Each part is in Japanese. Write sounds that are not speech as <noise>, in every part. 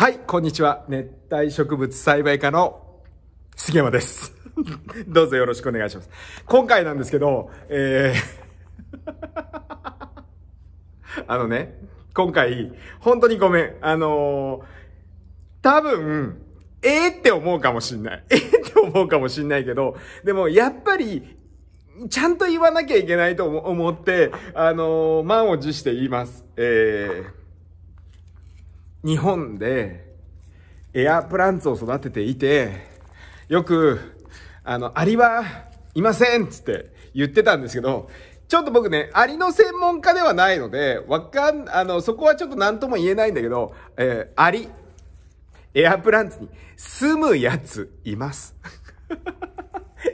はい、こんにちは。熱帯植物栽培科の杉山です。<laughs> どうぞよろしくお願いします。今回なんですけど、えー <laughs> あのね、今回、本当にごめん。あのー、多分、ええー、って思うかもしんない。え <laughs> えー、って思うかもしんないけど、でもやっぱり、ちゃんと言わなきゃいけないと思って、あのー、満を持して言います。えー日本でエアプランツを育てていて、よく、あの、アリはいませんつって言ってたんですけど、ちょっと僕ね、アリの専門家ではないので、わかん、あの、そこはちょっと何とも言えないんだけど、えー、アリ、エアプランツに住むやついます。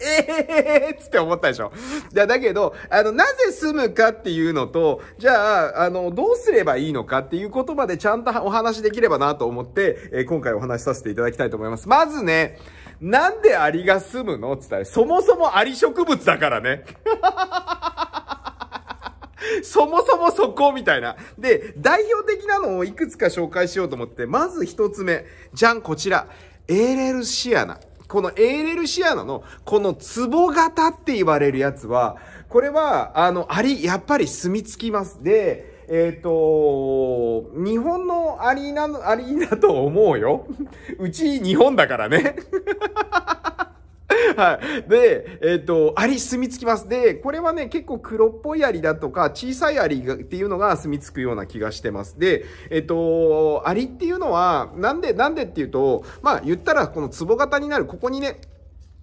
え <laughs> えー、っつって思ったでしょ。じゃあだけど、あの、なぜ住むかっていうのと、じゃあ、あの、どうすればいいのかっていうことまでちゃんとお話しできればなと思って、えー、今回お話しさせていただきたいと思います。まずね、なんでアリが住むのつったら、そもそもアリ植物だからね。<laughs> そもそもそこみたいな。で、代表的なのをいくつか紹介しようと思って、まず一つ目。じゃん、こちら。エーレルシアナ。このエーレルシアナの、この壺型って言われるやつは、これは、あの、アリ、やっぱり住み着きます。で、えっ、ー、と、日本のアリーナの、アリーナと思うよ。<laughs> うち日本だからね。<laughs> <laughs> はい。で、えっ、ー、と、アリ住み着きます。で、これはね、結構黒っぽいアリだとか、小さいアリっていうのが住み着くような気がしてます。で、えっ、ー、と、アリっていうのは、なんで、なんでっていうと、まあ、言ったらこの壺型になる、ここにね、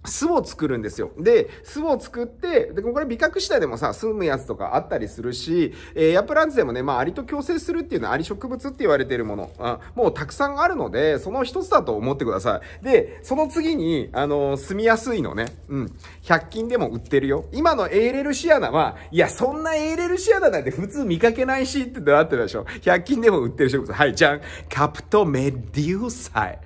巣を作るんですよ。で、巣を作って、で、これ美覚次第でもさ、住むやつとかあったりするし、えー、エアプランツでもね、まあ、アリと共生するっていうのはアリ植物って言われてるもの、あもうたくさんあるので、その一つだと思ってください。で、その次に、あのー、住みやすいのね、うん、100均でも売ってるよ。今のエーレルシアナは、いや、そんなエーレルシアナなんて普通見かけないしってなってたでしょ。100均でも売ってる植物。はい、じゃん。カプトメデューサイ。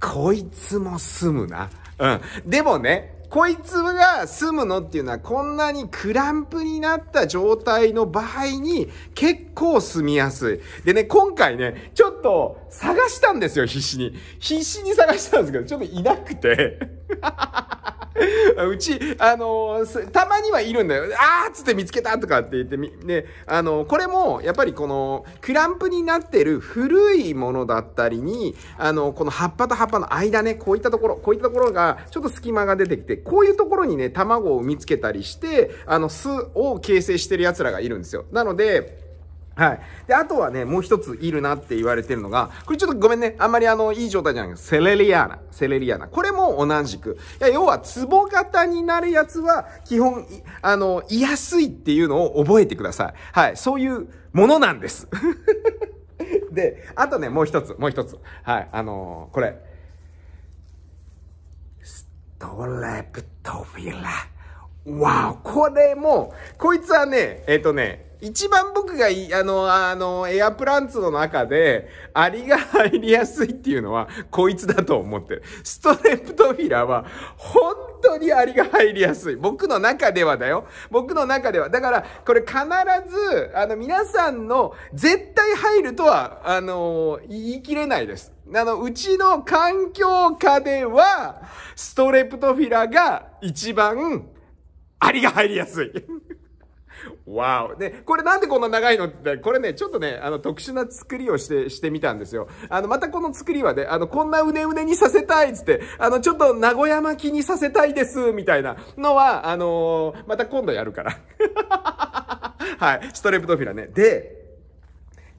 こいつも住むな。うん。でもね、こいつが住むのっていうのはこんなにクランプになった状態の場合に結構住みやすい。でね、今回ね、ちょっと探したんですよ、必死に。必死に探したんですけど、ちょっといなくて。<laughs> うち、あのー、たまにはいるんだよ。あーっつって見つけたとかって言ってみ、ね、あのー、これも、やっぱりこの、クランプになってる古いものだったりに、あのー、この葉っぱと葉っぱの間ね、こういったところ、こういったところが、ちょっと隙間が出てきて、こういうところにね、卵を見つけたりして、あの、巣を形成してる奴らがいるんですよ。なので、はい。で、あとはね、もう一ついるなって言われてるのが、これちょっとごめんね。あんまりあの、いい状態じゃないセレリアーナ。セレリアーナ。これも同じく。いや、要は、ツボ型になるやつは、基本、あの、いやすいっていうのを覚えてください。はい。そういうものなんです。<laughs> で、あとね、もう一つ、もう一つ。はい。あのー、これ。ストレプトフィラ。わお、これも、こいつはね、えっ、ー、とね、一番僕があの、あの、エアプランツの中で、アリが入りやすいっていうのは、こいつだと思ってる。ストレプトフィラは、本当にアリが入りやすい。僕の中ではだよ。僕の中では。だから、これ必ず、あの、皆さんの、絶対入るとは、あの、言い切れないです。あの、うちの環境下では、ストレプトフィラが一番、アリが入りやすい。わお。で、これなんでこんな長いのって、これね、ちょっとね、あの、特殊な作りをして、してみたんですよ。あの、またこの作りはね、あの、こんなうねうねにさせたいっつって、あの、ちょっと名古屋巻きにさせたいです、みたいなのは、あのー、また今度やるから。<laughs> はい。ストレプトフィラね。で、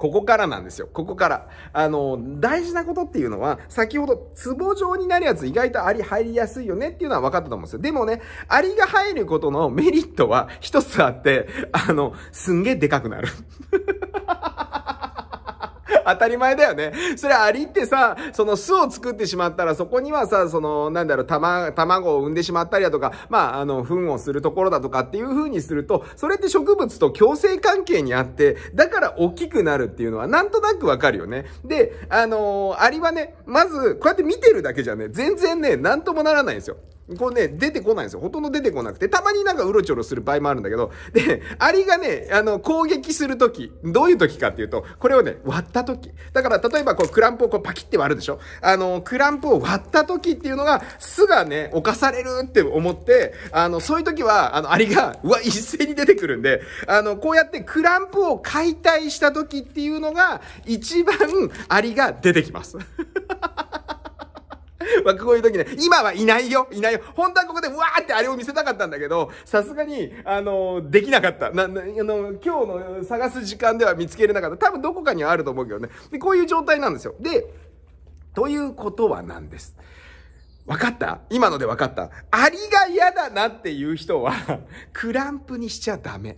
ここからなんですよ。ここから。あの、大事なことっていうのは、先ほど、壺状になるやつ意外とアリ入りやすいよねっていうのは分かったと思うんですよ。でもね、アリが入ることのメリットは一つあって、あの、すんげえでかくなる。<laughs> 当たり前だよね。それアリってさ、その巣を作ってしまったら、そこにはさ、その、なんだろう、卵、卵を産んでしまったりだとか、まあ、あの、糞をするところだとかっていう風にすると、それって植物と共生関係にあって、だから大きくなるっていうのは、なんとなくわかるよね。で、あのー、アリはね、まず、こうやって見てるだけじゃね、全然ね、なんともならないんですよ。こうね、出てこないんですよ。ほとんど出てこなくて、たまになんかうろちょろする場合もあるんだけど、で、アリがね、あの、攻撃するとき、どういうときかっていうと、これをね、割ったとき。だから、例えばこう、クランプをこう、パキって割るでしょあの、クランプを割ったときっていうのが、巣がね、犯されるって思って、あの、そういうときは、あの、アリが、うわ、一斉に出てくるんで、あの、こうやってクランプを解体したときっていうのが、一番アリが出てきます。<laughs> こういう時ね、今はいないよいないよ本当はここでわーってあれを見せたかったんだけど、さすがに、あの、できなかった。な、な、あの、今日の探す時間では見つけれなかった。多分どこかにはあると思うけどね。で、こういう状態なんですよ。で、ということはなんです。分かった今ので分かった。ありが嫌だなっていう人はクランプにしちゃダメ。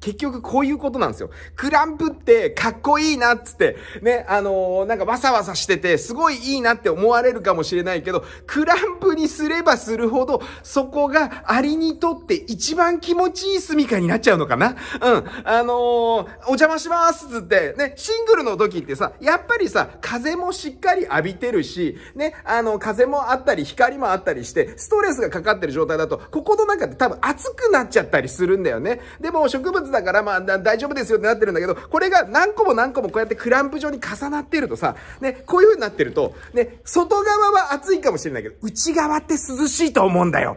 結局こういうことなんですよ。クランプってかっこいいなっつって、ね、あのー、なんかわさわさしてて、すごいいいなって思われるかもしれないけど、クランプにすればするほど、そこがアリにとって一番気持ちいい住みかになっちゃうのかなうん。あのー、お邪魔しますっつって、ね、シングルの時ってさ、やっぱりさ、風もしっかり浴びてるし、ね、あの、風もあったり、光もあったりして、ストレスがかかってる状態だと、ここの中って多分熱くなっちゃったりするんだよね。でも、植物つだから、まあ、大丈夫ですよってなってるんだけど、これが何個も何個もこうやってクランプ状に重なっているとさ、ね、こういう風になってると、ね、外側は暑いかもしれないけど、内側って涼しいと思うんだよ。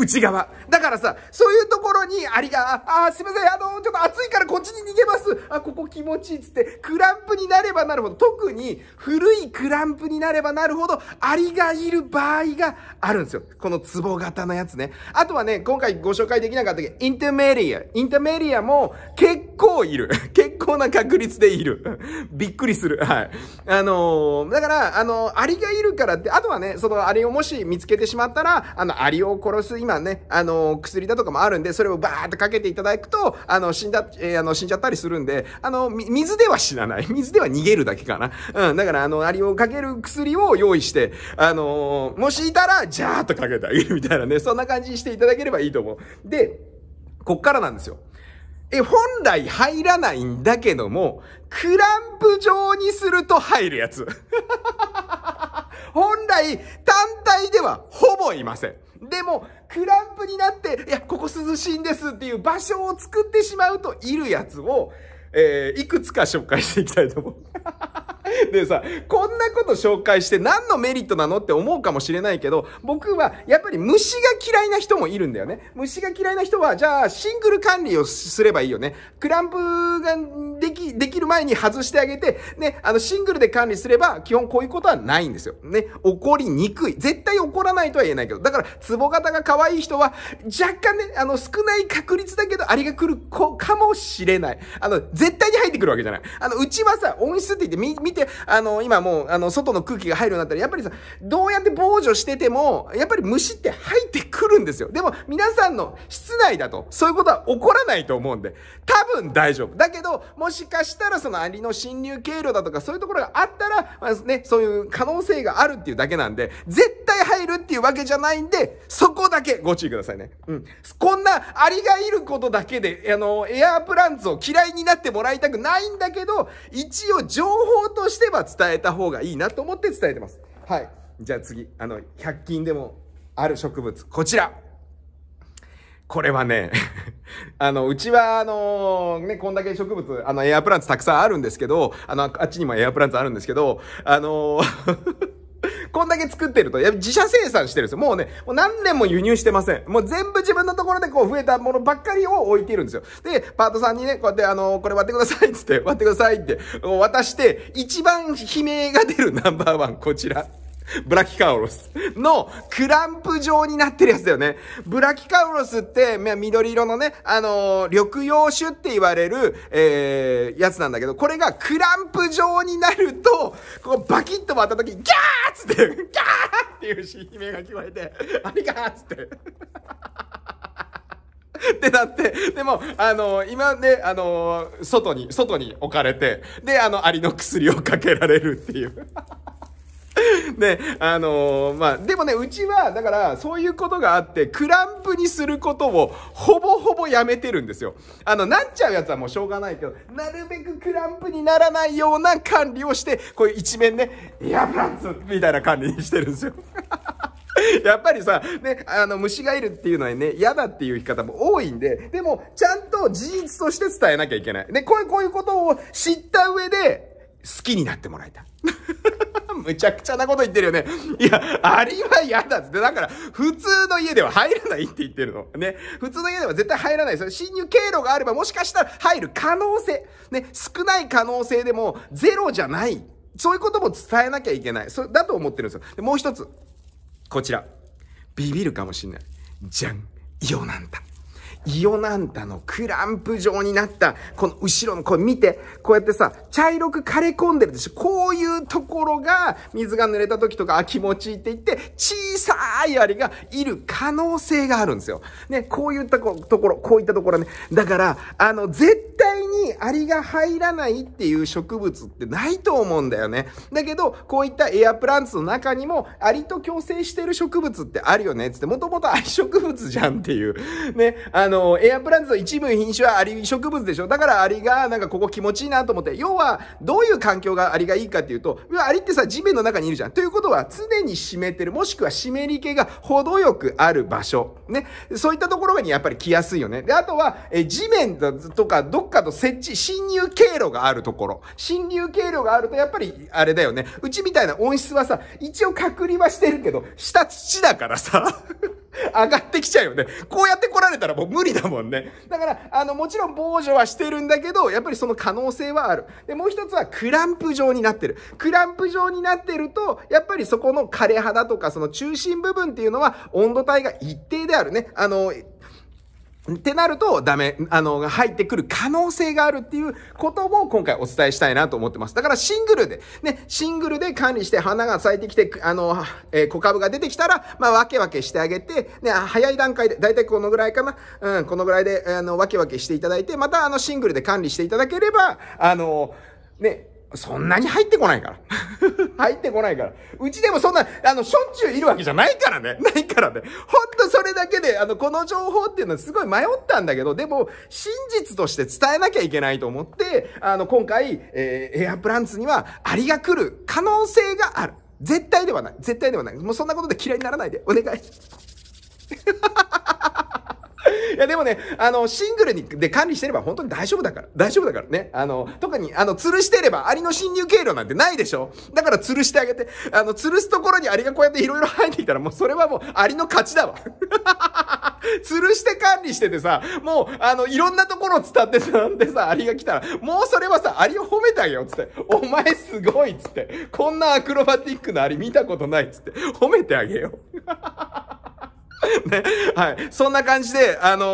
内側。だからさ、そういうところにアリが、あ、あすいません、あの、ちょっと暑いからこっちに逃げます。あ、ここ気持ちいいっつって、クランプになればなるほど、特に古いクランプになればなるほど、アリがいる場合があるんですよ。この壺型のやつね。あとはね、今回ご紹介できなかったけど、インターメリア。インターメリアも結構いる。<laughs> 結高な確率でいる。<laughs> びっくりする。はい。あのー、だから、あのー、アリがいるからって、あとはね、そのアリをもし見つけてしまったら、あの、アリを殺す、今ね、あのー、薬だとかもあるんで、それをバーってかけていただくと、あの、死んだ、えー、あの、死んじゃったりするんで、あの、水では死なない。<laughs> 水では逃げるだけかな。うん、だから、あの、アリをかける薬を用意して、あのもしいたら、じゃーっとかけてあげるみたいなね、そんな感じにしていただければいいと思う。で、こっからなんですよ。え、本来入らないんだけども、クランプ状にすると入るやつ。<laughs> 本来単体ではほぼいません。でも、クランプになって、いや、ここ涼しいんですっていう場所を作ってしまうといるやつを、えー、いくつか紹介していきたいと思う。<laughs> でさ、こんなこと紹介して何のメリットなのって思うかもしれないけど、僕はやっぱり虫が嫌いな人もいるんだよね。虫が嫌いな人は、じゃあシングル管理をすればいいよね。クランプがでできる前に外してあげて、ね、あの、シングルで管理すれば、基本こういうことはないんですよ。ね、起こりにくい。絶対起こらないとは言えないけど、だから、ツボ型が可愛い人は、若干ね、あの、少ない確率だけど、あれが来る子かもしれない。あの、絶対に入ってくるわけじゃない。あの、うちはさ、音質って言って、見て、あの、今もう、あの、外の空気が入るようになったら、やっぱりさ、どうやって防除してても、やっぱり虫って入ってくるんですよ。でも、皆さんの室内だと、そういうことは起こらないと思うんで、多分大丈夫。だけど、もしかしたらそのアリの侵入経路だとかそういうところがあったら、まあ、ね、そういう可能性があるっていうだけなんで、絶対入るっていうわけじゃないんで、そこだけご注意くださいね。うん。こんなアリがいることだけで、あの、エアープランツを嫌いになってもらいたくないんだけど、一応情報としては伝えた方がいいなと思って伝えてます。はい。じゃあ次、あの、100均でもある植物、こちら。これはね <laughs> あの、うちは、あの、ね、こんだけ植物、あの、エアプランツたくさんあるんですけど、あの、あっちにもエアプランツあるんですけど、あの <laughs> こんだけ作ってると、や自社生産してるんですよ。もうね、もう何年も輸入してません。もう全部自分のところでこう増えたものばっかりを置いているんですよ。で、パートさんにね、こうやってあのー、これ割ってくださいっつって、割ってくださいって渡して、一番悲鳴が出るナンバーワン、こちら。ブラキカウロスのクランプ状になってるやつだよね。ブラキカウロスって、緑色のね、あのー、緑葉種って言われる、えー、やつなんだけど、これがクランプ状になると、こうバキッと割った時、ギャーっつって、ギャーっていう悲鳴が聞こえて、ありかっつって。ってなって、でも、あのー、今ね、あのー、外に、外に置かれて、で、あの、アリの薬をかけられるっていう。<laughs> で、あのー、まあ、でもね、うちは、だから、そういうことがあって、クランプにすることを、ほぼほぼやめてるんですよ。あの、なっちゃうやつはもうしょうがないけど、なるべくクランプにならないような管理をして、こういう一面ね、エアプランツみたいな管理にしてるんですよ。<laughs> やっぱりさ、ね、あの、虫がいるっていうのはね、嫌だっていう生き方も多いんで、でも、ちゃんと事実として伝えなきゃいけない。で、こういう、こういうことを知った上で、好きになってもらいたい。<laughs> むちゃくちゃなこと言ってるよね。いや、あれは嫌だって。だから、普通の家では入らないって言ってるの。ね。普通の家では絶対入らない。それ侵入経路があればもしかしたら入る可能性。ね。少ない可能性でも、ゼロじゃない。そういうことも伝えなきゃいけない。そだと思ってるんですよ。でもう一つ。こちら。ビビるかもしんない。じゃん。よなんだ。イオナンタのクランプ状になった、この後ろの、これ見て、こうやってさ、茶色く枯れ込んでるでしょ。こういうところが、水が濡れた時とか、あ、気持ちいいって言って、小さいアリがいる可能性があるんですよ。ね、こういったところ、こういったところね。だから、あの、絶対にアリが入らないっていう植物ってないと思うんだよね。だけど、こういったエアプランツの中にも、アリと共生してる植物ってあるよね、つって、もともとアリ植物じゃんっていう。ね、あのの、エアプランツの一部品種はアリ植物でしょだからアリがなんかここ気持ちいいなと思って、要はどういう環境がアリがいいかっていうと、アリってさ、地面の中にいるじゃん。ということは常に湿ってる、もしくは湿り気が程よくある場所。ね。そういったところにやっぱり来やすいよね。で、あとは、え地面とかどっかと設置、侵入経路があるところ。侵入経路があるとやっぱりあれだよね。うちみたいな温室はさ、一応隔離はしてるけど、下土だからさ。<laughs> 上がってきちゃうよね。こうやって来られたらもう無理だもんね。だから、あの、もちろん防除はしてるんだけど、やっぱりその可能性はある。で、もう一つはクランプ状になってる。クランプ状になってると、やっぱりそこの枯れ肌とか、その中心部分っていうのは温度帯が一定であるね。あの、ってなるとダメ、あの、入ってくる可能性があるっていうことを今回お伝えしたいなと思ってます。だからシングルで、ね、シングルで管理して花が咲いてきて、あの、えー、小株が出てきたら、まあ、わけわけしてあげて、ね、早い段階で、だいたいこのぐらいかな、うん、このぐらいで、あの、わけわけしていただいて、またあの、シングルで管理していただければ、あの、ね、そんなに入ってこないから。<laughs> 入ってこないから。うちでもそんな、あの、しょっちゅういるわけじゃないからね。<laughs> ないからね。ほんとそれだけで、あの、この情報っていうのはすごい迷ったんだけど、でも、真実として伝えなきゃいけないと思って、あの、今回、えー、エアプランツには、アリが来る可能性がある。絶対ではない。絶対ではない。もうそんなことで嫌いにならないで。お願い。<laughs> いや、でもね、あの、シングルにで管理してれば本当に大丈夫だから。大丈夫だからね。あの、特に、あの、吊るしてればアリの侵入経路なんてないでしょだから吊るしてあげて、あの、吊るすところにアリがこうやっていろいろ生えてきたらもうそれはもうアリの勝ちだわ。<laughs> 吊るして管理しててさ、もう、あの、いろんなところを伝ってさ、でさ、アリが来たら、もうそれはさ、アリを褒めてあげよう、つって。お前すごい、つって。こんなアクロバティックなアリ見たことない、つって。褒めてあげよう。ね、はい。そんな感じで、あの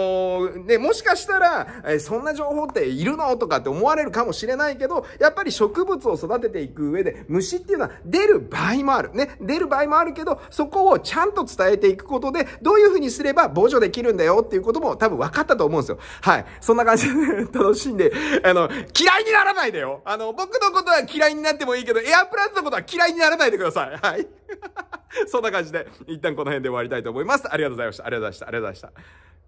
ー、ね、もしかしたら、えー、そんな情報っているのとかって思われるかもしれないけど、やっぱり植物を育てていく上で、虫っていうのは出る場合もある。ね、出る場合もあるけど、そこをちゃんと伝えていくことで、どういう風にすれば防除できるんだよっていうことも多分分かったと思うんですよ。はい。そんな感じで、楽しんで、あの、嫌いにならないでよ。あの、僕のことは嫌いになってもいいけど、エアプランツのことは嫌いにならないでください。はい。<laughs> そんな感じで、一旦この辺で終わりたいと思います。ありがとうございました。ありがとうございました。ありがとうございました。